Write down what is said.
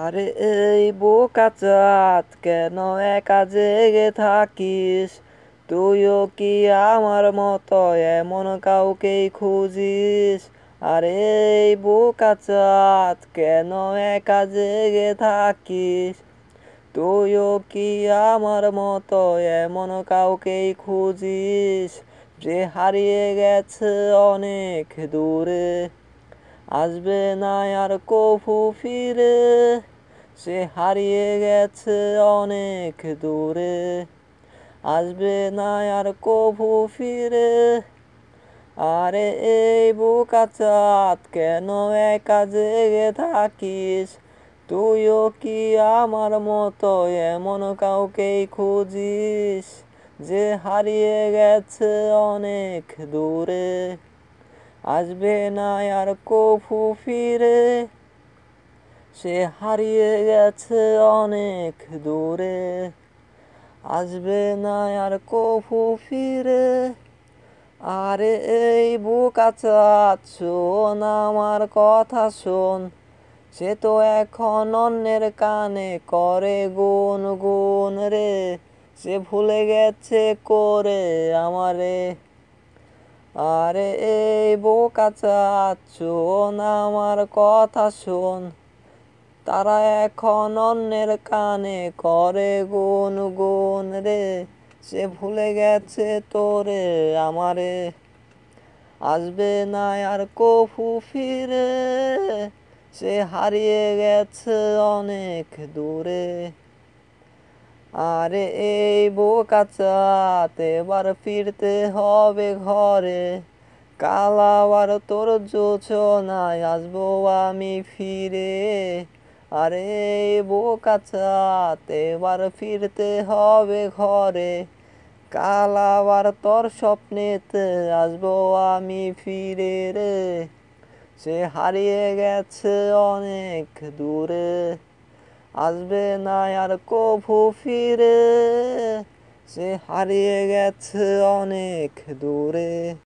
আরে এই বোকা চাঁদ কেন একা জেগে থাকিস তুইও কি আমার মতো এমন কাউকেই খুঁজিস আরে এই বোকা চাঁদ কেন একা জেগে থাকিস তুইও কি আমার মতো এমন কাউকেই খুঁজিস যে হারিয়ে গেছে অনেক দূরে আসবে না আর কফু ফিরে সে হারিয়ে গেছে অনেক দূরে আসবে না আর কফু ফিরে আরে এই বোকা চাঁদ কেন একা জেগে থাকিস তুইও কি আমার মতো এমন কাউকেই খুঁজিস যে হারিয়ে গেছে অনেক দূরে আসবে না আর কফু ফিরে সে হারিয়ে গেছে অনেক দূরে আসবে না আর কফু ফিরে আরে এই বুক শোন আমার কথা শোন সে তো এখন অন্যের কানে করে গুন গুন রে সে ভুলে গেছে করে আমারে আরে এই বোকা চাচুন আমার কথা শোন তারা এখন অন্যের কানে করে গুন গুন রে সে ভুলে গেছে তোরে আমারে আসবে না আর কফু ফিরে সে হারিয়ে গেছে অনেক দূরে আরে এই বউ কাচাতে এবার ফিরতে হবে ঘরে কালাবার তোর নাই আসবো আমি ফিরে আরে বউ কাচাতে এবার ফিরতে হবে ঘরে কালাবার তোর স্বপ্নেতে আসবো আমি ফিরে রে সে হারিয়ে গেছে অনেক দূরে আসবে না আর কভু ফিরে সে হারিয়ে গেছে অনেক দূরে